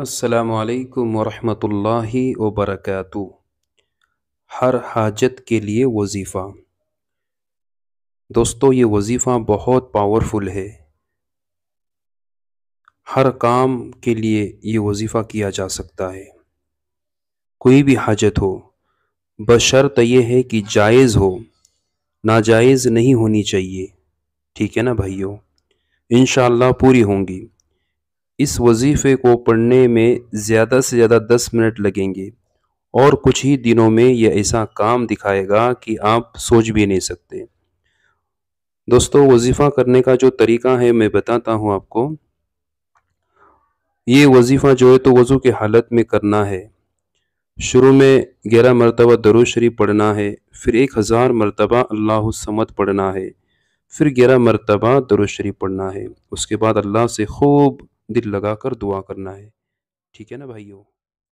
असलकम वरहमतुल्लाह वबरकत हर हाजत के लिए वजीफ़ा दोस्तों ये वजीफ़ा बहुत पावरफुल है हर काम के लिए ये वजीफ़ा किया जा सकता है कोई भी हाजत हो बशर्त यह है कि जायज़ हो नाजायज़ नहीं होनी चाहिए ठीक है ना भाइयों इन पूरी होंगी इस वजीफ़े को पढ़ने में ज़्यादा से ज़्यादा दस मिनट लगेंगे और कुछ ही दिनों में यह ऐसा काम दिखाएगा कि आप सोच भी नहीं सकते दोस्तों वजीफ़ा करने का जो तरीका है मैं बताता हूँ आपको ये वजीफ़ा जो है तो वज़ू के हालत में करना है शुरू में ग्यारह मरतबा दरुज शरीफ पढ़ना है फिर एक हज़ार मरतबा अल्लाह समत पढ़ना है फिर ग्यारह मरतबा दरुज शरीफ पढ़ना है उसके बाद अल्लाह से खूब दिल लगाकर दुआ करना है ठीक है ना भाइयों